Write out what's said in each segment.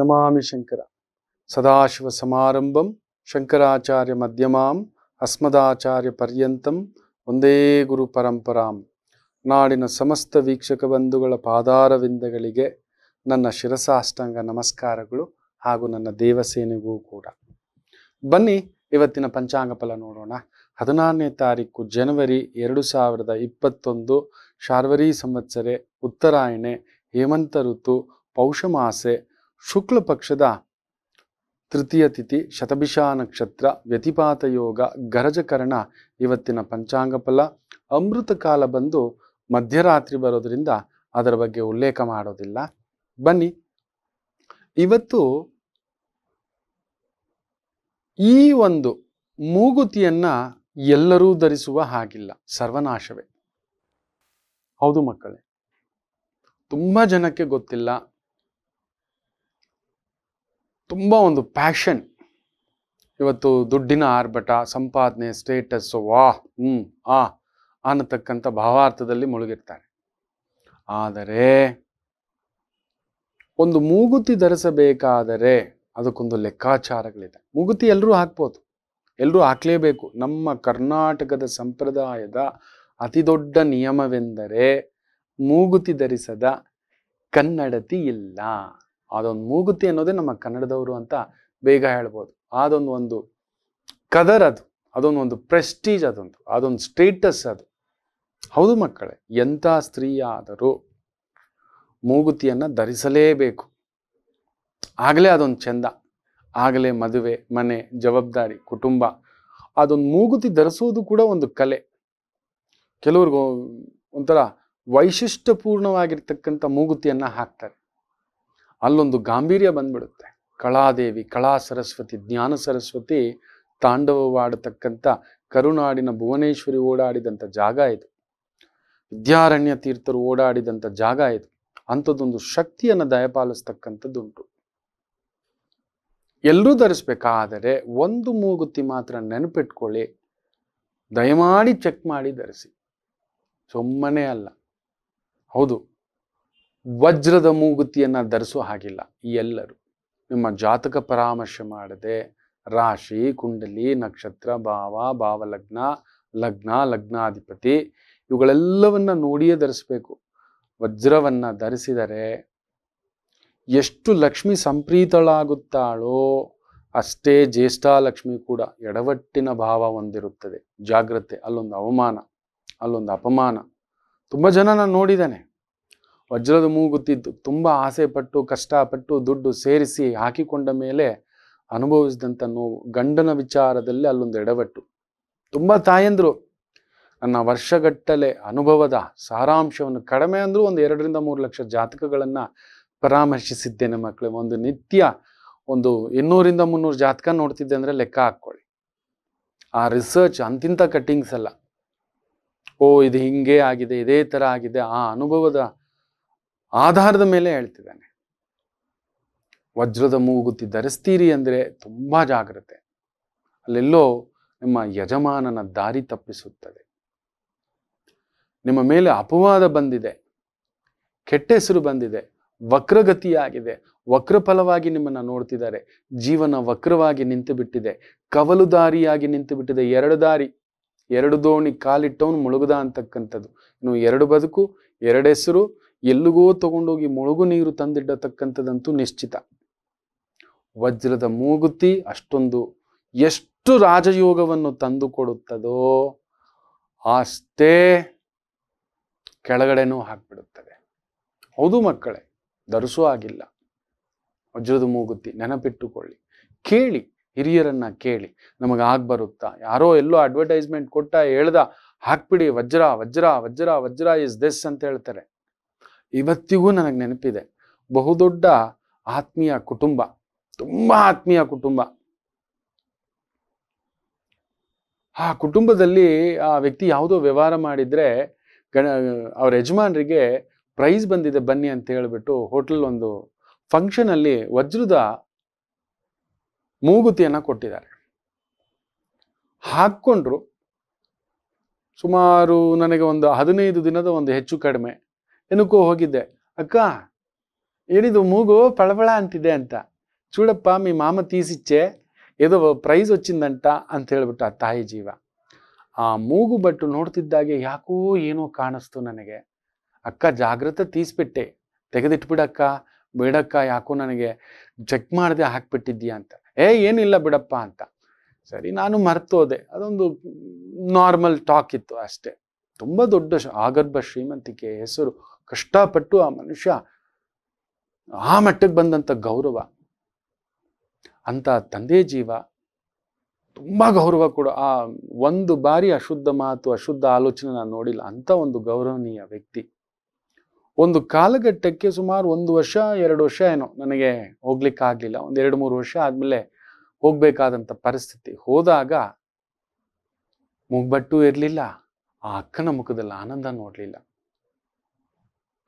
ನಮಾಮಿ ಶಂಕರ ಸದಾಶಿವ ಸಮಾರಂಭಂ ಶಂಕರಾಚಾರ್ಯ ಮಧ್ಯಮಾಂ ಅಸ್ಮದಾಚಾರ್ಯ ಪರ್ಯಂತಂ ಒಂದೇ ಗುರು ಪರಂಪರಾಂ ನಾಡಿನ ಸಮಸ್ತ ವೀಕ್ಷಕ ಬಂಧುಗಳ ಪಾದಾರವಿಂದಗಳಿಗೆ ನನ್ನ ಶಿರಸಾಷ್ಟಾಂಗ ನಮಸ್ಕಾರಗಳು ಹಾಗೂ ನನ್ನ ದೇವಸೇನೆಗೂ ಕೂಡ ಬನ್ನಿ ಇವತ್ತಿನ ಪಂಚಾಂಗ ಫಲ ನೋಡೋಣ ಹದಿನಾರನೇ ತಾರೀಕು ಜನವರಿ ಎರಡು ಸಾವಿರದ ಇಪ್ಪತ್ತೊಂದು ಶಾರ್ವರಿ ಸಂವತ್ಸರೆ ಉತ್ತರಾಯಣೆ ಹೇಮಂತ ಋತು ಪೌಷಮಾಸೆ ಶುಕ್ಲ ಪಕ್ಷದ ತೃತೀಯ ತಿಥಿ ಶತಭಿಷ ನಕ್ಷತ್ರ ವ್ಯತಿಪಾತ ಯೋಗ ಗರಜಕರಣ ಇವತ್ತಿನ ಪಂಚಾಂಗ ಫಲ ಅಮೃತ ಕಾಲ ಬಂದು ಮಧ್ಯರಾತ್ರಿ ಬರೋದರಿಂದ ಅದರ ಬಗ್ಗೆ ಉಲ್ಲೇಖ ಮಾಡೋದಿಲ್ಲ ಬನ್ನಿ ಇವತ್ತು ಈ ಒಂದು ಮೂಗುತಿಯನ್ನ ಎಲ್ಲರೂ ಧರಿಸುವ ಹಾಗಿಲ್ಲ ಸರ್ವನಾಶವೇ ಹೌದು ಮಕ್ಕಳೇ ತುಂಬ ಜನಕ್ಕೆ ಗೊತ್ತಿಲ್ಲ ತುಂಬ ಒಂದು ಪ್ಯಾಷನ್ ಇವತ್ತು ದುಡ್ಡಿನ ಆರ್ಭಟ ಸಂಪಾದನೆ ಸ್ಟೇಟಸ್ಸು ವಾ ಹ್ಞೂ ಆ ಅನ್ನತಕ್ಕಂಥ ಭಾವಾರ್ಥದಲ್ಲಿ ಮುಳುಗಿರ್ತಾರೆ ಆದರೆ ಒಂದು ಮೂಗುತಿ ಧರಿಸಬೇಕಾದರೆ ಅದಕ್ಕೊಂದು ಲೆಕ್ಕಾಚಾರಗಳಿದೆ ಮೂಗುತಿ ಎಲ್ಲರೂ ಹಾಕ್ಬೋದು ಎಲ್ಲರೂ ಹಾಕಲೇಬೇಕು ನಮ್ಮ ಕರ್ನಾಟಕದ ಸಂಪ್ರದಾಯದ ಅತಿದೊಡ್ಡ ನಿಯಮವೆಂದರೆ ಮೂಗುತಿ ಧರಿಸದ ಕನ್ನಡತಿ ಇಲ್ಲ ಅದೊಂದು ಮೂಗುತಿ ಅನ್ನೋದೇ ನಮ್ಮ ಕನ್ನಡದವರು ಅಂತ ಬೇಗ ಹೇಳ್ಬೋದು ಅದೊಂದು ಒಂದು ಕದರ್ ಅದು ಅದೊಂದು ಒಂದು ಪ್ರೆಸ್ಟೀಜ್ ಅದೊಂದು ಅದೊಂದು ಸ್ಟೇಟಸ್ ಅದು ಹೌದು ಮಕ್ಕಳೇ ಎಂಥ ಸ್ತ್ರೀಯಾದರೂ ಮೂಗುತಿಯನ್ನು ಧರಿಸಲೇಬೇಕು ಆಗಲೇ ಅದೊಂದು ಚೆಂದ ಆಗಲೇ ಮದುವೆ ಮನೆ ಜವಾಬ್ದಾರಿ ಕುಟುಂಬ ಅದೊಂದು ಮೂಗುತಿ ಧರಿಸೋದು ಕೂಡ ಒಂದು ಕಲೆ ಕೆಲವ್ರಿಗೂ ಒಂಥರ ವೈಶಿಷ್ಟ್ಯಪೂರ್ಣವಾಗಿರ್ತಕ್ಕಂಥ ಮೂಗುತಿಯನ್ನು ಹಾಕ್ತಾರೆ ಅಲ್ಲೊಂದು ಗಾಂಭೀರ್ಯ ಬಂದ್ಬಿಡುತ್ತೆ ಕಳಾದೇವಿ ಕಳಾ ಸರಸ್ವತಿ ಜ್ಞಾನ ಸರಸ್ವತಿ ತಾಂಡವವಾಡತಕ್ಕಂಥ ಕರುನಾಡಿನ ಭುವನೇಶ್ವರಿ ಓಡಾಡಿದಂಥ ಜಾಗ ಇದು ವಿದ್ಯಾರಣ್ಯ ತೀರ್ಥರು ಓಡಾಡಿದಂಥ ಜಾಗ ಇದು ಅಂಥದ್ದೊಂದು ಶಕ್ತಿಯನ್ನು ದಯಪಾಲಿಸ್ತಕ್ಕಂಥದ್ದುಂಟು ಎಲ್ಲರೂ ಧರಿಸ್ಬೇಕಾದರೆ ಒಂದು ಮೂಗುತಿ ಮಾತ್ರ ನೆನಪಿಟ್ಕೊಳ್ಳಿ ದಯಮಾಡಿ ಚೆಕ್ ಮಾಡಿ ಧರಿಸಿ ಸುಮ್ಮನೆ ಅಲ್ಲ ಹೌದು ವಜ್ರದ ಮೂಗುತಿಯನ್ನು ಧರಿಸೋ ಹಾಗಿಲ್ಲ ಎಲ್ಲರೂ ನಿಮ್ಮ ಜಾತಕ ಪರಾಮರ್ಶೆ ಮಾಡದೆ ರಾಶಿ ಕುಂಡಲಿ ನಕ್ಷತ್ರ ಭಾವ ಭಾವಲಗ್ನ ಲಗ್ನ ಲಗ್ನಾಧಿಪತಿ ಇವುಗಳೆಲ್ಲವನ್ನು ನೋಡಿಯೇ ಧರಿಸಬೇಕು ವಜ್ರವನ್ನು ಧರಿಸಿದರೆ ಎಷ್ಟು ಲಕ್ಷ್ಮಿ ಸಂಪ್ರೀತಳಾಗುತ್ತಾಳೋ ಅಷ್ಟೇ ಜ್ಯೇಷ್ಠಾಲಕ್ಷ್ಮಿ ಕೂಡ ಎಡವಟ್ಟಿನ ಭಾವ ಹೊಂದಿರುತ್ತದೆ ಜಾಗ್ರತೆ ಅಲ್ಲೊಂದು ಅವಮಾನ ಅಲ್ಲೊಂದು ಅಪಮಾನ ತುಂಬ ಜನ ನಾನು ನೋಡಿದ್ದೇನೆ ವಜ್ರದ ಮೂಗುತ್ತಿದ್ದು ತುಂಬ ಆಸೆಪಟ್ಟು ಕಷ್ಟಪಟ್ಟು ದುಡ್ಡು ಸೇರಿಸಿ ಹಾಕಿಕೊಂಡ ಮೇಲೆ ಅನುಭವಿಸಿದಂಥ ನೋವು ಗಂಡನ ವಿಚಾರದಲ್ಲಿ ಅಲ್ಲೊಂದು ಎಡವಟ್ಟು ತುಂಬ ತಾಯಂದರು ನನ್ನ ವರ್ಷಗಟ್ಟಲೆ ಅನುಭವದ ಸಾರಾಂಶವನ್ನು ಕಡಿಮೆ ಅಂದರೂ ಒಂದು ಎರಡರಿಂದ ಮೂರು ಲಕ್ಷ ಜಾತಕಗಳನ್ನು ಪರಾಮರ್ಶಿಸಿದ್ದೇನೆ ಮಕ್ಕಳು ಒಂದು ನಿತ್ಯ ಒಂದು ಇನ್ನೂರಿಂದ ಮುನ್ನೂರು ಜಾತಕ ನೋಡ್ತಿದ್ದೆ ಅಂದರೆ ಲೆಕ್ಕ ಹಾಕ್ಕೊಳ್ಳಿ ಆ ರಿಸರ್ಚ್ ಅಂತಿಂಥ ಕಟ್ಟಿಂಗ್ಸ್ ಅಲ್ಲ ಓ ಇದು ಹಿಂಗೆ ಆಗಿದೆ ಇದೇ ಥರ ಆಗಿದೆ ಆ ಅನುಭವದ ಆಧಾರದ ಮೇಲೆ ಹೇಳ್ತಿದ್ದಾನೆ ವಜ್ರದ ಮೂಗುತಿ ಧರಿಸ್ತೀರಿ ಅಂದರೆ ತುಂಬ ಜಾಗ್ರತೆ ಅಲ್ಲೆಲ್ಲೋ ನಿಮ್ಮ ಯಜಮಾನನ ದಾರಿ ತಪ್ಪಿಸುತ್ತದೆ ನಿಮ್ಮ ಮೇಲೆ ಅಪವಾದ ಬಂದಿದೆ ಕೆಟ್ಟ ಹೆಸರು ಬಂದಿದೆ ವಕ್ರಗತಿಯಾಗಿದೆ ವಕ್ರಫಲವಾಗಿ ನಿಮ್ಮನ್ನು ನೋಡ್ತಿದ್ದಾರೆ ಜೀವನ ವಕ್ರವಾಗಿ ನಿಂತು ಬಿಟ್ಟಿದೆ ಕವಲು ದಾರಿಯಾಗಿ ನಿಂತು ಬಿಟ್ಟಿದೆ ಎರಡು ದಾರಿ ಎರಡು ದೋಣಿ ಕಾಲಿಟ್ಟವನು ಮುಳುಗದ ಅಂತಕ್ಕಂಥದ್ದು ಇನ್ನು ಎರಡು ಬದುಕು ಎರಡು ಹೆಸರು ಎಲ್ಲಿಗೋ ತಗೊಂಡೋಗಿ ಮುಳುಗು ನೀರು ತಂದಿಡತಕ್ಕಂಥದ್ದಂತೂ ನಿಶ್ಚಿತ ವಜ್ರದ ಮೂಗುತಿ ಅಷ್ಟೊಂದು ಎಷ್ಟು ರಾಜಯೋಗವನ್ನು ತಂದುಕೊಡುತ್ತದೋ ಅಷ್ಟೇ ಕೆಳಗಡೆನೂ ಹಾಕ್ಬಿಡುತ್ತದೆ ಹೌದು ಮಕ್ಕಳೇ ಧರಿಸೋ ಆಗಿಲ್ಲ ವಜ್ರದ ಮೂಗುತಿ ನೆನಪಿಟ್ಟುಕೊಳ್ಳಿ ಕೇಳಿ ಹಿರಿಯರನ್ನ ಕೇಳಿ ನಮಗೆ ಬರುತ್ತಾ ಯಾರೋ ಎಲ್ಲೋ ಅಡ್ವರ್ಟೈಸ್ಮೆಂಟ್ ಕೊಟ್ಟ ಹೇಳ್ದ ಹಾಕ್ಬಿಡಿ ವಜ್ರ ವಜ್ರ ವಜ್ರ ವಜ್ರ ಇಸ್ ದಿಸ್ ಅಂತ ಹೇಳ್ತಾರೆ ಇವತ್ತಿಗೂ ನನಗೆ ನೆನಪಿದೆ ಬಹುದೊಡ್ಡ ಆತ್ಮೀಯ ಕುಟುಂಬ ತುಂಬ ಆತ್ಮೀಯ ಕುಟುಂಬ ಆ ಕುಟುಂಬದಲ್ಲಿ ಆ ವ್ಯಕ್ತಿ ಯಾವುದೋ ವ್ಯವಹಾರ ಮಾಡಿದರೆ ಗಣ ಅವ್ರ ಯಜಮಾನರಿಗೆ ಪ್ರೈಸ್ ಬಂದಿದೆ ಬನ್ನಿ ಅಂತ ಹೇಳಿಬಿಟ್ಟು ಹೋಟೆಲ್ ಒಂದು ಫಂಕ್ಷನಲ್ಲಿ ವಜ್ರದ ಮೂಗುತಿಯನ್ನು ಕೊಟ್ಟಿದ್ದಾರೆ ಹಾಕ್ಕೊಂಡ್ರು ಸುಮಾರು ನನಗೆ ಒಂದು ಹದಿನೈದು ದಿನದ ಒಂದು ಹೆಚ್ಚು ಕಡಿಮೆ ಏನಕ್ಕೂ ಹೋಗಿದ್ದೆ ಅಕ್ಕ ಏನಿದು ಮೂಗು ಪಳಪಳ ಅಂತಿದೆ ಅಂತ ಚೂಡಪ್ಪ ಮೀ ಮಾಮ ತೀಸಿಚ್ಚೆ ಎದು ಪ್ರೈಸ್ వచ్చిందంట ಅಂತ ಹೇಳ್ಬಿಟ್ಟು ಆ ತಾಯಿ ಜೀವ ಆ ಮೂಗು ಬಟ್ಟು ನೋಡ್ತಿದ್ದಾಗೆ ಯಾಕೋ ಏನೋ ಕಾಣಿಸ್ತು ನನಗೆ ಅಕ್ಕ ಜಾಗ್ರತೆ ತೀಸ್ಬಿಟ್ಟೆ ತೆಗೆದಿಟ್ಬಿಡಕ್ಕ ಬೇಡಕ್ಕ ಯಾಕೋ ನನಗೆ ಚೆಕ್ ಮಾಡದೆ ಹಾಕ್ಬಿಟ್ಟಿದ್ದೀಯಾ ಅಂತ ಏ ಏನಿಲ್ಲ ಬಿಡಪ್ಪ ಅಂತ ಸರಿ ನಾನು ಮರ್ತೋದೆ ಅದೊಂದು ನಾರ್ಮಲ್ ಟಾಕ್ ಇತ್ತು ಅಷ್ಟೇ ತುಂಬ ದೊಡ್ಡ ಆಗರ್ಭ ಶ್ರೀಮಂತಿಕೆ ಹೆಸರು ಕಷ್ಟಪಟ್ಟು ಆ ಮನುಷ್ಯ ಆ ಮಟ್ಟಕ್ಕೆ ಬಂದಂಥ ಗೌರವ ಅಂತ ತಂದೆ ಜೀವ ತುಂಬ ಗೌರವ ಕೂಡ ಆ ಒಂದು ಬಾರಿ ಅಶುದ್ಧ ಮಾತು ಅಶುದ್ಧ ಆಲೋಚನೆ ನಾನು ನೋಡಿಲ್ಲ ಅಂಥ ಒಂದು ಗೌರವನೀಯ ವ್ಯಕ್ತಿ ಒಂದು ಕಾಲಘಟ್ಟಕ್ಕೆ ಸುಮಾರು ಒಂದು ವರ್ಷ ಎರಡು ವರ್ಷ ಏನೋ ನನಗೆ ಹೋಗ್ಲಿಕ್ಕಾಗಲಿಲ್ಲ ಒಂದು ಎರಡು ಮೂರು ವರ್ಷ ಆದಮೇಲೆ ಹೋಗಬೇಕಾದಂಥ ಪರಿಸ್ಥಿತಿ ಹೋದಾಗ ಮುಗ್ಬಟ್ಟು ಇರಲಿಲ್ಲ ಆ ಅಕ್ಕನ ಮುಖದಲ್ಲಿ ಆನಂದ ನೋಡಲಿಲ್ಲ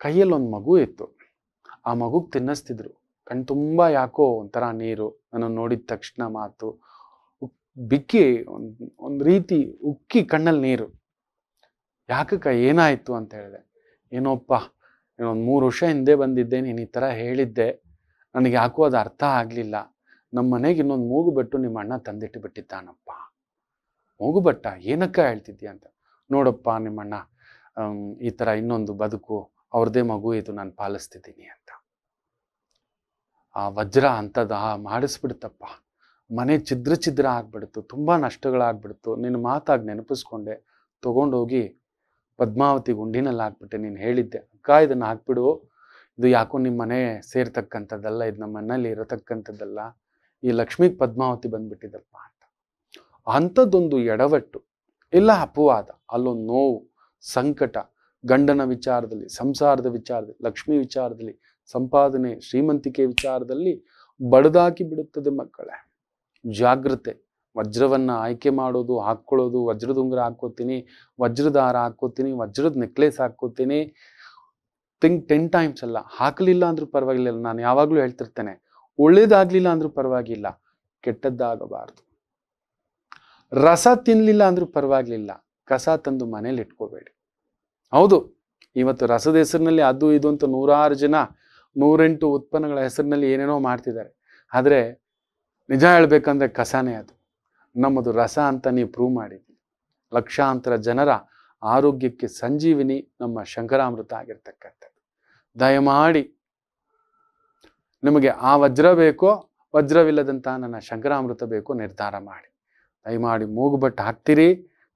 ಕೈಯಲ್ಲಿ ಒಂದು ಮಗು ಇತ್ತು ಆ ಮಗುಗೆ ತಿನ್ನಿಸ್ತಿದ್ರು ಕಣ್ಣು ತುಂಬ ಯಾಕೋ ಒಂಥರ ನೀರು ನಾನು ನೋಡಿದ ತಕ್ಷಣ ಮಾತು ಬಿಕ್ಕಿ ಒಂದು ಒಂದು ರೀತಿ ಉಕ್ಕಿ ಕಣ್ಣಲ್ಲಿ ನೀರು ಯಾಕಕ್ಕ ಏನಾಯಿತು ಅಂತ ಹೇಳಿದೆ ಏನೋಪ್ಪ ಒಂದು ಮೂರು ವರ್ಷ ಹಿಂದೆ ಬಂದಿದ್ದೆ ನೀನು ಈ ಥರ ಹೇಳಿದ್ದೆ ನನಗೆ ಯಾಕೋ ಅದು ಅರ್ಥ ಆಗಲಿಲ್ಲ ನಮ್ಮ ಮನೆಗೆ ಇನ್ನೊಂದು ಮೂಗು ಬಿಟ್ಟು ನಿಮ್ಮ ಅಣ್ಣ ತಂದಿಟ್ಟು ಬಿಟ್ಟಿದ್ದಾನಪ್ಪ ಮೂಗು ಬಟ್ಟ ಏನಕ್ಕ ಹೇಳ್ತಿದ್ದೀಯ ಅಂತ ನೋಡಪ್ಪ ನಿಮ್ಮಣ್ಣ ಈ ಥರ ಇನ್ನೊಂದು ಬದುಕು ಅವ್ರದ್ದೇ ಮಗು ಇದು ನಾನು ಪಾಲಿಸ್ತಿದ್ದೀನಿ ಅಂತ ಆ ವಜ್ರ ಅಂಥದ ಮಾಡಿಸ್ಬಿಡ್ತಪ್ಪ ಮನೆ ಛಿದ್ರ ಛಿದ್ರ ಆಗ್ಬಿಡ್ತು ತುಂಬ ನಷ್ಟಗಳಾಗ್ಬಿಡ್ತು ನಿನ್ನ ಮಾತಾಗಿ ನೆನಪಿಸ್ಕೊಂಡೆ ತೊಗೊಂಡೋಗಿ ಪದ್ಮಾವತಿ ಗುಂಡಿನಲ್ಲಿ ಹಾಕ್ಬಿಟ್ಟೆ ನೀನು ಹೇಳಿದ್ದೆ ಅಕ್ಕ ಇದನ್ನ ಹಾಕ್ಬಿಡು ಇದು ಯಾಕೋ ನಿಮ್ಮ ಮನೆ ಸೇರ್ತಕ್ಕಂಥದ್ದಲ್ಲ ಇದು ನಮ್ಮ ಮನೇಲಿ ಇರತಕ್ಕಂಥದ್ದಲ್ಲ ಈ ಲಕ್ಷ್ಮಿಗೆ ಪದ್ಮಾವತಿ ಬಂದ್ಬಿಟ್ಟಿದಪ್ಪ ಅಂತ ಅಂಥದ್ದೊಂದು ಎಡವಟ್ಟು ಇಲ್ಲ ಅಪವಾದ ಅಲ್ಲೊಂದು ನೋವು ಸಂಕಟ ಗಂಡನ ವಿಚಾರದಲ್ಲಿ ಸಂಸಾರದ ವಿಚಾರದಲ್ಲಿ ಲಕ್ಷ್ಮಿ ವಿಚಾರದಲ್ಲಿ ಸಂಪಾದನೆ ಶ್ರೀಮಂತಿಕೆ ವಿಚಾರದಲ್ಲಿ ಬಡದಾಕಿ ಬಿಡುತ್ತದೆ ಮಕ್ಕಳೇ ಜಾಗೃತೆ ವಜ್ರವನ್ನು ಆಯ್ಕೆ ಮಾಡೋದು ಹಾಕ್ಕೊಳ್ಳೋದು ವಜ್ರದ ಉಂಗುರ ಹಾಕ್ಕೋತೀನಿ ವಜ್ರದ ಹಾರ ಹಾಕ್ಕೋತೀನಿ ವಜ್ರದ ನೆಕ್ಲೆಸ್ ಹಾಕ್ಕೋತೀನಿ ಥಿಂಕ್ ಟೆನ್ ಟೈಮ್ಸ್ ಅಲ್ಲ ಹಾಕಲಿಲ್ಲ ಅಂದ್ರೂ ಪರವಾಗಿಲ್ಲ ನಾನು ಯಾವಾಗಲೂ ಹೇಳ್ತಿರ್ತೇನೆ ಒಳ್ಳೇದಾಗಲಿಲ್ಲ ಅಂದ್ರೂ ಪರವಾಗಿಲ್ಲ ಕೆಟ್ಟದ್ದಾಗಬಾರ್ದು ರಸ ತಿನ್ನಲಿಲ್ಲ ಅಂದ್ರೂ ಪರವಾಗಿಲ್ಲ ಕಸ ತಂದು ಮನೇಲಿ ಇಟ್ಕೋಬೇಡಿ ಹೌದು ಇವತ್ತು ರಸದ ಹೆಸರಿನಲ್ಲಿ ಅದು ಇದು ಅಂತ ನೂರಾರು ಜನ ನೂರೆಂಟು ಉತ್ಪನ್ನಗಳ ಹೆಸರಿನಲ್ಲಿ ಏನೇನೋ ಮಾಡ್ತಿದ್ದಾರೆ ಆದರೆ ನಿಜ ಹೇಳಬೇಕಂದ್ರೆ ಕಸಾನೇ ಅದು ನಮ್ಮದು ರಸ ಅಂತ ನೀವು ಪ್ರೂವ್ ಮಾಡಿದ್ದೀವಿ ಲಕ್ಷಾಂತರ ಜನರ ಆರೋಗ್ಯಕ್ಕೆ ಸಂಜೀವಿನಿ ನಮ್ಮ ಶಂಕರಾಮೃತ ಆಗಿರ್ತಕ್ಕಂಥದ್ದು ದಯಮಾಡಿ ನಿಮಗೆ ಆ ವಜ್ರ ಬೇಕೋ ವಜ್ರವಿಲ್ಲದಂತಹ ನನ್ನ ಶಂಕರಾಮೃತ ಬೇಕೋ ನಿರ್ಧಾರ ಮಾಡಿ ದಯಮಾಡಿ ಮೂಗುಬಟ್ಟು ಹಾಕ್ತೀರಿ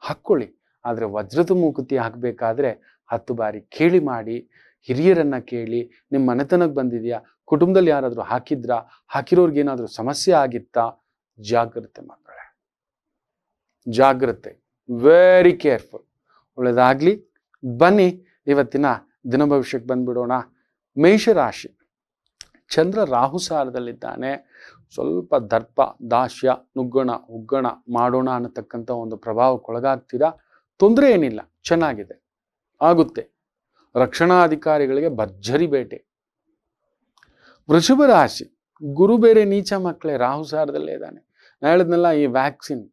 ಹಾಕ್ಕೊಳ್ಳಿ ಆದರೆ ವಜ್ರದ ಮೂಕುತಿ ಹಾಕಬೇಕಾದ್ರೆ ಹತ್ತು ಬಾರಿ ಕೇಳಿ ಮಾಡಿ ಹಿರಿಯರನ್ನು ಕೇಳಿ ನಿಮ್ಮ ಮನೆತನಕ್ಕೆ ಬಂದಿದೆಯಾ ಕುಟುಂಬದಲ್ಲಿ ಯಾರಾದರೂ ಹಾಕಿದ್ರಾ ಹಾಕಿರೋರ್ಗೆ ಏನಾದರೂ ಸಮಸ್ಯೆ ಆಗಿತ್ತಾ ಜಾಗ್ರತೆ ಮಕ್ಕಳೇ ಜಾಗ್ರತೆ ವೆರಿ ಕೇರ್ಫುಲ್ ಒಳ್ಳೆಯದಾಗಲಿ ಬನ್ನಿ ಇವತ್ತಿನ ದಿನ ಭವಿಷ್ಯಕ್ಕೆ ಬಂದ್ಬಿಡೋಣ ಮೇಷರಾಶಿ ಚಂದ್ರ ರಾಹು ಸಾರದಲ್ಲಿದ್ದಾನೆ ಸ್ವಲ್ಪ ದರ್ಪ ದಾಸ್ಯ ನುಗ್ಗೋಣ ಉಗ್ಗಣ ಮಾಡೋಣ ಅನ್ನತಕ್ಕಂಥ ಒಂದು ಪ್ರಭಾವಕ್ಕೊಳಗಾಗ್ತೀರಾ ತೊಂದರೆ ಏನಿಲ್ಲ ಚೆನ್ನಾಗಿದೆ ಆಗುತ್ತೆ ರಕ್ಷಣಾಧಿಕಾರಿಗಳಿಗೆ ಭರ್ಜರಿ ಬೇಟೆ ವೃಷಭ ರಾಶಿ ಗುರು ಬೇರೆ ನೀಚ ಮಕ್ಕಳೇ ರಾಹು ಸಾರದಲ್ಲೇ ಇದ್ದಾನೆ ನಾನು ಹೇಳಿದ್ನಲ್ಲ ಈ ವ್ಯಾಕ್ಸಿನ್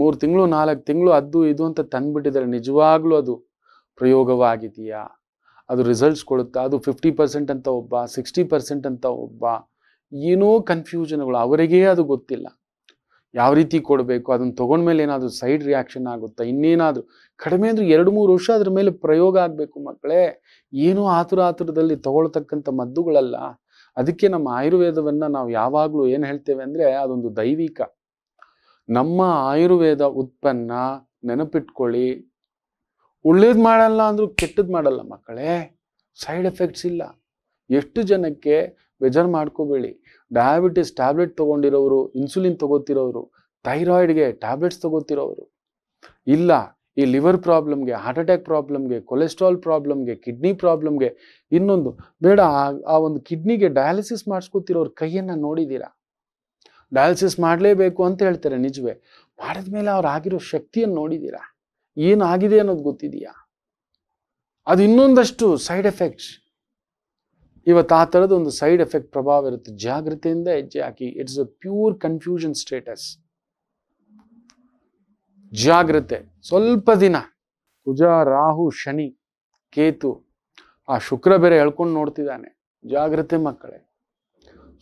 ಮೂರು ತಿಂಗಳು ನಾಲ್ಕು ತಿಂಗಳು ಅದು ಇದು ಅಂತ ತಂದುಬಿಟ್ಟಿದ್ದಾರೆ ನಿಜವಾಗ್ಲೂ ಅದು ಪ್ರಯೋಗವಾಗಿದೆಯಾ ಅದು ರಿಸಲ್ಟ್ಸ್ ಕೊಡುತ್ತಾ ಅದು ಫಿಫ್ಟಿ ಪರ್ಸೆಂಟ್ ಅಂತ ಒಬ್ಬ ಸಿಕ್ಸ್ಟಿ ಪರ್ಸೆಂಟ್ ಅಂತ ಒಬ್ಬ ಏನೋ ಕನ್ಫ್ಯೂಷನ್ಗಳು ಅವರಿಗೇ ಅದು ಗೊತ್ತಿಲ್ಲ ಯಾವ ರೀತಿ ಕೊಡಬೇಕು ಅದನ್ನು ತೊಗೊಂಡ್ಮೇಲೆ ಏನಾದರೂ ಸೈಡ್ ರಿಯಾಕ್ಷನ್ ಆಗುತ್ತಾ ಇನ್ನೇನಾದರೂ ಕಡಿಮೆ ಅಂದರೆ ಎರಡು ಮೂರು ವರ್ಷ ಅದ್ರ ಮೇಲೆ ಪ್ರಯೋಗ ಆಗಬೇಕು ಮಕ್ಕಳೇ ಏನೂ ಆತುರ ಆತುರದಲ್ಲಿ ತಗೊಳ್ತಕ್ಕಂಥ ಮದ್ದುಗಳಲ್ಲ ಅದಕ್ಕೆ ನಮ್ಮ ಆಯುರ್ವೇದವನ್ನು ನಾವು ಯಾವಾಗಲೂ ಏನು ಹೇಳ್ತೇವೆ ಅಂದರೆ ಅದೊಂದು ದೈವಿಕ ನಮ್ಮ ಆಯುರ್ವೇದ ಉತ್ಪನ್ನ ನೆನಪಿಟ್ಕೊಳ್ಳಿ ಒಳ್ಳೇದು ಮಾಡಲ್ಲ ಅಂದರೂ ಕೆಟ್ಟದ್ದು ಮಾಡಲ್ಲ ಮಕ್ಕಳೇ ಸೈಡ್ ಎಫೆಕ್ಟ್ಸ್ ಇಲ್ಲ ಎಷ್ಟು ಜನಕ್ಕೆ ಬೇಜಾರು ಮಾಡ್ಕೋಬೇಡಿ ಡಯಾಬಿಟಿಸ್ ಟ್ಯಾಬ್ಲೆಟ್ ತೊಗೊಂಡಿರೋರು ಇನ್ಸುಲಿನ್ ತೊಗೋತಿರೋರು ಥೈರಾಯ್ಡ್ಗೆ ಟ್ಯಾಬ್ಲೆಟ್ಸ್ ತೊಗೋತಿರೋರು ಇಲ್ಲ ಈ ಲಿವರ್ ಪ್ರಾಬ್ಲಮ್ಗೆ ಹಾರ್ಟ್ ಅಟ್ಯಾಕ್ ಪ್ರಾಬ್ಲಮ್ಗೆ ಕೊಲೆಸ್ಟ್ರಾಲ್ ಪ್ರಾಬ್ಲಮ್ಗೆ ಕಿಡ್ನಿ ಪ್ರಾಬ್ಲಮ್ಗೆ ಇನ್ನೊಂದು ಬೇಡ ಆ ಒಂದು ಕಿಡ್ನಿಗೆ ಡಯಾಲಿಸಿಸ್ ಮಾಡ್ಸ್ಕೊತಿರೋರು ಕೈಯನ್ನು ನೋಡಿದ್ದೀರಾ ಡಯಾಲಿಸಿಸ್ ಮಾಡಲೇಬೇಕು ಅಂತ ಹೇಳ್ತಾರೆ ನಿಜವೇ ಮಾಡಿದ ಮೇಲೆ ಅವ್ರು ಆಗಿರೋ ಶಕ್ತಿಯನ್ನು ನೋಡಿದ್ದೀರಾ ಏನಾಗಿದೆ ಅನ್ನೋದು ಗೊತ್ತಿದೆಯಾ ಅದು ಇನ್ನೊಂದಷ್ಟು ಸೈಡ್ ಎಫೆಕ್ಟ್ಸ್ ಇವತ್ತು ಆ ಥರದ ಒಂದು ಸೈಡ್ ಎಫೆಕ್ಟ್ ಪ್ರಭಾವ ಇರುತ್ತೆ ಜಾಗ್ರತೆಯಿಂದ ಹೆಜ್ಜೆ ಹಾಕಿ it's a pure confusion status ಜಾಗ್ರತೆ ಸ್ವಲ್ಪ ದಿನ ಕುಜ ರಾಹು ಶನಿ ಕೇತು ಆ ಶುಕ್ರ ಬೇರೆ ಹೇಳ್ಕೊಂಡು ನೋಡ್ತಿದ್ದಾನೆ ಜಾಗ್ರತೆ ಮಕ್ಕಳೇ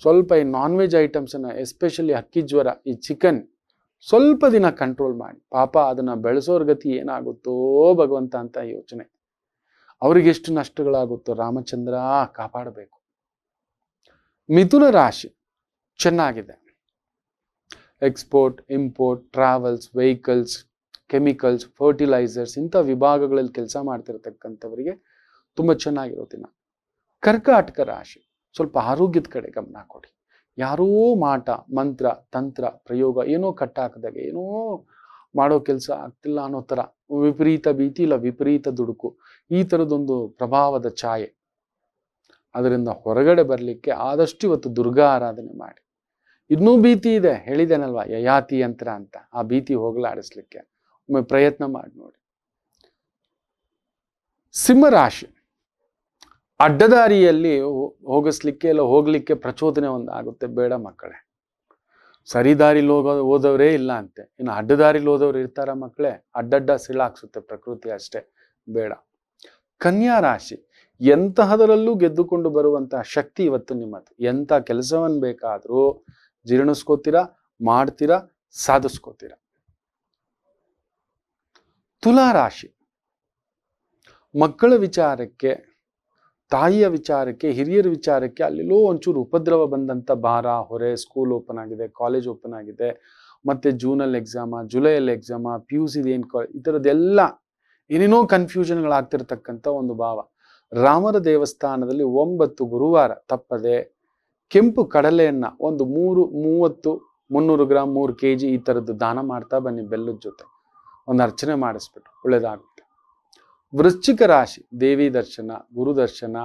ಸ್ವಲ್ಪ ಈ ನಾನ್ ವೆಜ್ ಐಟಮ್ಸನ್ನು ಎಸ್ಪೆಷಲಿ ಅಕ್ಕಿ ಜ್ವರ ಈ ಚಿಕನ್ ಸ್ವಲ್ಪ ದಿನ ಕಂಟ್ರೋಲ್ ಮಾಡಿ ಪಾಪ ಅದನ್ನು ಬೆಳೆಸೋರ ಗತಿ ಏನಾಗುತ್ತೋ ಭಗವಂತ ಅಂತ ಯೋಚನೆ ಅವರಿಗೆಷ್ಟು ನಷ್ಟಗಳಾಗುತ್ತೋ ರಾಮಚಂದ್ರ ಕಾಪಾಡಬೇಕು ಮಿಥುನ ರಾಶಿ ಚೆನ್ನಾಗಿದೆ export import travels vehicles chemicals fertilisers ಇಂಥ ವಿಭಾಗಗಳಲ್ಲಿ ಕೆಲಸ ಮಾಡ್ತಿರ್ತಕ್ಕಂಥವರಿಗೆ ತುಂಬ ಚೆನ್ನಾಗಿರೋ ಕರ್ಕಾಟಕ ರಾಶಿ ಸ್ವಲ್ಪ ಆರೋಗ್ಯದ ಕಡೆ ಗಮನ ಕೊಡಿ ಯಾರೋ ಮಾಟ ಮಂತ್ರ ತಂತ್ರ ಪ್ರಯೋಗ ಏನೋ ಕಟ್ಟಾಕದಾಗ ಏನೋ ಮಾಡೋ ಕೆಲಸ ಆಗ್ತಿಲ್ಲ ಅನ್ನೋ ಥರ ವಿಪರೀತ ಭೀತಿ ಇಲ್ಲ ವಿಪರೀತ ದುಡುಕು ಈ ತರದೊಂದು ಪ್ರಭಾವದ ಛಾಯೆ ಅದರಿಂದ ಹೊರಗಡೆ ಬರಲಿಕ್ಕೆ ಆದಷ್ಟು ಇವತ್ತು ದುರ್ಗಾ ಆರಾಧನೆ ಮಾಡಿ ಇನ್ನೂ ಭೀತಿ ಇದೆ ಹೇಳಿದೆನಲ್ವ ಯಯಾತಿ ಯಂತ್ರ ಅಂತ ಆ ಭೀತಿ ಹೋಗಲಾಡಿಸ್ಲಿಕ್ಕೆ ಒಮ್ಮೆ ಪ್ರಯತ್ನ ಮಾಡಿ ನೋಡಿ ಸಿಂಹರಾಶಿ ಅಡ್ಡದಾರಿಯಲ್ಲಿ ಹೋಗಿಸ್ಲಿಕ್ಕೆ ಇಲ್ಲ ಹೋಗಲಿಕ್ಕೆ ಪ್ರಚೋದನೆ ಒಂದಾಗುತ್ತೆ ಬೇಡ ಮಕ್ಕಳೇ ಸರಿದಾರಿಲಿ ಹೋಗೋ ಹೋದವರೇ ಇಲ್ಲ ಅಂತೆ ಇನ್ನು ಅಡ್ಡದಾರಿಲಿ ಹೋದವ್ರು ಇರ್ತಾರ ಮಕ್ಕಳೇ ಅಡ್ಡಡ್ಡ ಸಿಳಾಕ್ಸುತ್ತೆ ಪ್ರಕೃತಿ ಅಷ್ಟೇ ಬೇಡ ಕನ್ಯಾ ರಾಶಿ ಎಂತಹದರಲ್ಲೂ ಗೆದ್ದುಕೊಂಡು ಬರುವಂತಹ ಶಕ್ತಿ ಇವತ್ತು ನಿಮ್ಮದು ಎಂಥ ಕೆಲಸವನ್ನು ಬೇಕಾದರೂ ಜೀರ್ಣಿಸ್ಕೋತೀರಾ ಮಾಡ್ತೀರಾ ಸಾಧಿಸ್ಕೋತೀರಾ ತುಲಾ ರಾಶಿ ಮಕ್ಕಳ ವಿಚಾರಕ್ಕೆ ತಾಯಿಯ ವಿಚಾರಕ್ಕೆ ಹಿರಿಯರ ವಿಚಾರಕ್ಕೆ ಅಲ್ಲೆಲ್ಲೋ ಒಂಚೂರು ಉಪದ್ರವ ಬಂದಂಥ ಭಾರ ಹೊರೆ ಸ್ಕೂಲ್ ಓಪನ್ ಆಗಿದೆ ಕಾಲೇಜ್ ಓಪನ್ ಆಗಿದೆ ಮತ್ತು ಜೂನಲ್ಲಿ ಎಕ್ಸಾಮ ಜುಲೈಯಲ್ಲಿ ಎಕ್ಸಾಮ ಪಿ ಯು ಸಿದು ಏನು ಈ ಥರದ್ದೆಲ್ಲ ಏನೇನೋ ಕನ್ಫ್ಯೂಷನ್ಗಳಾಗ್ತಿರ್ತಕ್ಕಂಥ ಒಂದು ಭಾವ ರಾಮರ ದೇವಸ್ಥಾನದಲ್ಲಿ ಒಂಬತ್ತು ಗುರುವಾರ ತಪ್ಪದೆ ಕೆಂಪು ಕಡಲೆಯನ್ನು ಒಂದು ಮೂರು ಮೂವತ್ತು ಮುನ್ನೂರು ಗ್ರಾಮ್ ಮೂರು ಕೆ ಜಿ ಈ ಥರದ್ದು ದಾನ ಮಾಡ್ತಾ ಬನ್ನಿ ಬೆಲ್ಲದ ಜೊತೆ ಒಂದು ಅರ್ಚನೆ ಮಾಡಿಸ್ಬಿಟ್ಟು ಒಳ್ಳೆಯದಾಗಲಿ ವೃಶ್ಚಿಕ ರಾಶಿ ದೇವಿ ದರ್ಶನ ಗುರು ದರ್ಶನ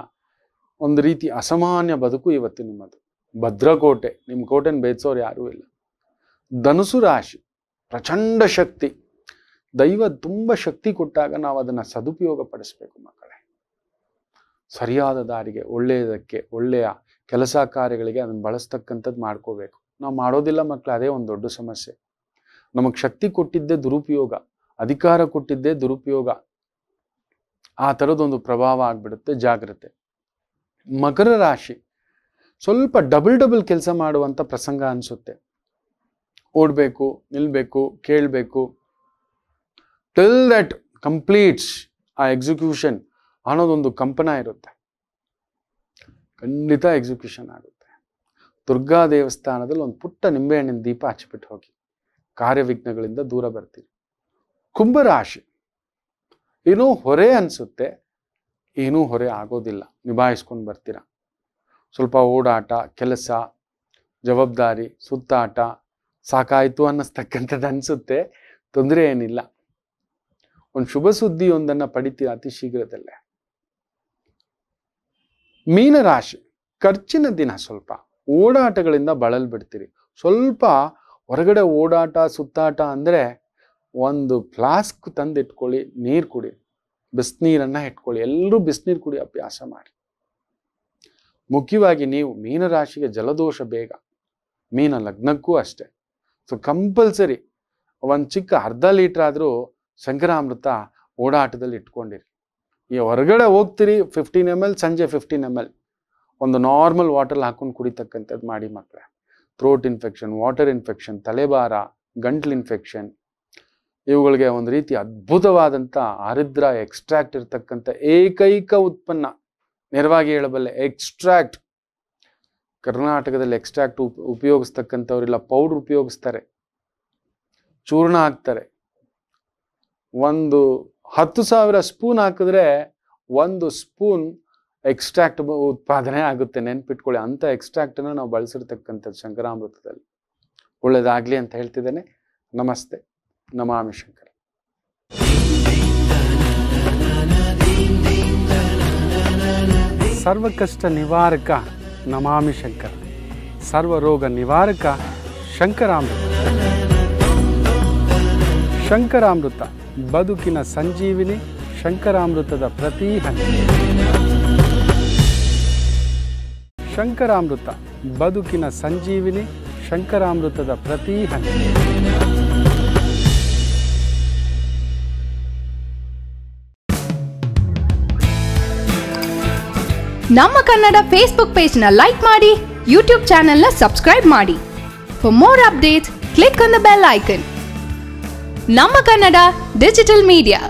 ಒಂದು ರೀತಿ ಅಸಾಮಾನ್ಯ ಬದುಕು ಇವತ್ತು ನಿಮ್ಮದು ಭದ್ರಕೋಟೆ ನಿಮ್ಮ ಕೋಟೆನ ಬೇಯಿಸೋರು ಯಾರೂ ಇಲ್ಲ ಧನುಸು ರಾಶಿ ಪ್ರಚಂಡ ಶಕ್ತಿ ದೈವ ತುಂಬ ಶಕ್ತಿ ಕೊಟ್ಟಾಗ ನಾವು ಅದನ್ನು ಸದುಪಯೋಗ ಪಡಿಸ್ಬೇಕು ಮಕ್ಕಳೇ ಸರಿಯಾದ ದಾರಿಗೆ ಒಳ್ಳೆಯದಕ್ಕೆ ಒಳ್ಳೆಯ ಕೆಲಸ ಕಾರ್ಯಗಳಿಗೆ ಅದನ್ನು ಬಳಸ್ತಕ್ಕಂಥದ್ದು ಮಾಡ್ಕೋಬೇಕು ನಾವು ಮಾಡೋದಿಲ್ಲ ಮಕ್ಕಳು ಅದೇ ಒಂದು ದೊಡ್ಡ ಸಮಸ್ಯೆ ನಮಗೆ ಶಕ್ತಿ ಕೊಟ್ಟಿದ್ದೇ ದುರುಪಯೋಗ ಅಧಿಕಾರ ಕೊಟ್ಟಿದ್ದೇ ದುರುಪಯೋಗ ಆ ಥರದೊಂದು ಪ್ರಭಾವ ಆಗಿಬಿಡುತ್ತೆ ಜಾಗ್ರತೆ ಮಕರ ರಾಶಿ ಸ್ವಲ್ಪ ಡಬಲ್ ಡಬಲ್ ಕೆಲಸ ಮಾಡುವಂಥ ಪ್ರಸಂಗ ಅನಿಸುತ್ತೆ ಓಡಬೇಕು ನಿಲ್ಲಬೇಕು ಕೇಳಬೇಕು ಟಿಲ್ ದಟ್ ಕಂಪ್ಲೀಟ್ಸ್ ಆ ಎಕ್ಸಿಕ್ಯೂಷನ್ ಅನ್ನೋದೊಂದು ಕಂಪನ ಇರುತ್ತೆ ಖಂಡಿತ ಎಕ್ಸಿಕ್ಯೂಷನ್ ಆಗುತ್ತೆ ದುರ್ಗಾ ದೇವಸ್ಥಾನದಲ್ಲಿ ಒಂದು ಪುಟ್ಟ ನಿಂಬೆಹಣ್ಣಿನ ದೀಪ ಹಚ್ಚಿಬಿಟ್ಟು ಹೋಗಿ ಕಾರ್ಯವಿಘ್ನಗಳಿಂದ ದೂರ ಬರ್ತೀರಿ ಕುಂಭರಾಶಿ ಏನೂ ಹೊರೆ ಅನಿಸುತ್ತೆ ಏನೂ ಹೊರೆ ಆಗೋದಿಲ್ಲ ನಿಭಾಯಿಸ್ಕೊಂಡು ಬರ್ತೀರ ಸ್ವಲ್ಪ ಓಡಾಟ ಕೆಲಸ ಜವಾಬ್ದಾರಿ ಸುತ್ತಾಟ ಸಾಕಾಯಿತು ಅನ್ನಿಸ್ತಕ್ಕಂಥದ್ದು ಅನಿಸುತ್ತೆ ತೊಂದರೆ ಏನಿಲ್ಲ ಒಂದು ಶುಭ ಸುದ್ದಿ ಒಂದನ್ನು ಪಡಿತೀರ ಅತಿ ಶೀಘ್ರದಲ್ಲೇ ಮೀನರಾಶಿ ಖರ್ಚಿನ ದಿನ ಸ್ವಲ್ಪ ಓಡಾಟಗಳಿಂದ ಬಳಲ್ಬಿಡ್ತೀರಿ ಸ್ವಲ್ಪ ಹೊರಗಡೆ ಓಡಾಟ ಸುತ್ತಾಟ ಅಂದರೆ ಒಂದು ಫ್ಲಾಸ್ಕ್ ತಂದು ಇಟ್ಕೊಳ್ಳಿ ನೀರು ಕುಡಿ ಬಿಸಿನೀರನ್ನು ಇಟ್ಕೊಳ್ಳಿ ಎಲ್ಲರೂ ಬಿಸಿನೀರು ಕುಡಿ ಅಭ್ಯಾಸ ಮಾಡಿ ಮುಖ್ಯವಾಗಿ ನೀವು ಮೀನರಾಶಿಗೆ ಜಲದೋಷ ಬೇಗ ಮೀನ ಲಗ್ನಕ್ಕೂ ಅಷ್ಟೆ ಸೊ ಕಂಪಲ್ಸರಿ ಒಂದು ಚಿಕ್ಕ ಅರ್ಧ ಲೀಟ್ರ್ ಆದರೂ ಶಂಕರಾಮೃತ ಓಡಾಟದಲ್ಲಿ ಇಟ್ಕೊಂಡಿರಿ ಈ ಹೊರಗಡೆ ಹೋಗ್ತೀರಿ ಫಿಫ್ಟೀನ್ ಎಮ್ ಎಲ್ ಸಂಜೆ ಫಿಫ್ಟೀನ್ ಎಮ್ ಎಲ್ ಒಂದು ನಾರ್ಮಲ್ ವಾಟರ್ ಹಾಕೊಂಡು ಕುಡಿತಕ್ಕಂಥದ್ದು ಮಾಡಿ ಮಕ್ಕಳೇ ಥ್ರೋಟ್ ಇನ್ಫೆಕ್ಷನ್ ವಾಟರ್ ಇನ್ಫೆಕ್ಷನ್ ತಲೆಬಾರ ಗಂಟ್ಲು ಇನ್ಫೆಕ್ಷನ್ ಇವುಗಳಿಗೆ ಒಂದು ರೀತಿ ಅದ್ಭುತವಾದಂಥ ಆರಿದ್ರ ಎಕ್ಸ್ಟ್ರಾಕ್ಟ್ ಇರತಕ್ಕಂಥ ಏಕೈಕ ಉತ್ಪನ್ನ ನೇರವಾಗಿ ಹೇಳಬಲ್ಲೆ ಎಕ್ಸ್ಟ್ರಾಕ್ಟ್ ಕರ್ನಾಟಕದಲ್ಲಿ ಎಕ್ಸ್ಟ್ರಾಕ್ಟ್ ಉಪ್ ಪೌಡರ್ ಪೌಡ್ರ್ ಉಪಯೋಗಿಸ್ತಾರೆ ಚೂರ್ಣ ಹಾಕ್ತಾರೆ ಒಂದು ಹತ್ತು ಸಾವಿರ ಸ್ಪೂನ್ ಹಾಕಿದ್ರೆ ಒಂದು ಸ್ಪೂನ್ ಎಕ್ಸ್ಟ್ರಾಕ್ಟ್ ಉತ್ಪಾದನೆ ಆಗುತ್ತೆ ನೆನ್ಪಿಟ್ಕೊಳ್ಳಿ ಅಂಥ ಎಕ್ಸ್ಟ್ರಾಕ್ಟನ್ನು ನಾವು ಬಳಸಿರ್ತಕ್ಕಂಥದ್ದು ಶಂಕರಾಮೃತದಲ್ಲಿ ಒಳ್ಳೆಯದಾಗಲಿ ಅಂತ ಹೇಳ್ತಿದ್ದೇನೆ ನಮಸ್ತೆ ನಮಾಮಿ ಶಂಕರ ಸರ್ವಕಷ್ಟ ನಿವಾರಕ ನಮಾಮಿ ಶಂಕರ ಸರ್ವ ರೋಗ ನಿವಾರಕ ಶಂಕರಾಮೃತ ಶಂಕರಾಮೃತ ಬದುಕಿನ ಸಂಜೀವಿನಿ ಶಂಕರಾಮೃತದ ಪ್ರತಿ ಹನಿ ಶಂಕರಾಮೃತ ಬದುಕಿನ ಸಂಜೀವಿನಿ ಶಂಕರಾಮೃತದ ಪ್ರತಿ ಹನಿ ನಮ್ಮ ಕನ್ನಡ ಫೇಸ್ಬುಕ್ ನ ಲೈಕ್ ಮಾಡಿ ಯೂಟ್ಯೂಬ್ ನ ಸಬ್ಸ್ಕ್ರೈಬ್ ಮಾಡಿ for more updates click on the bell icon Namma Kannada digital media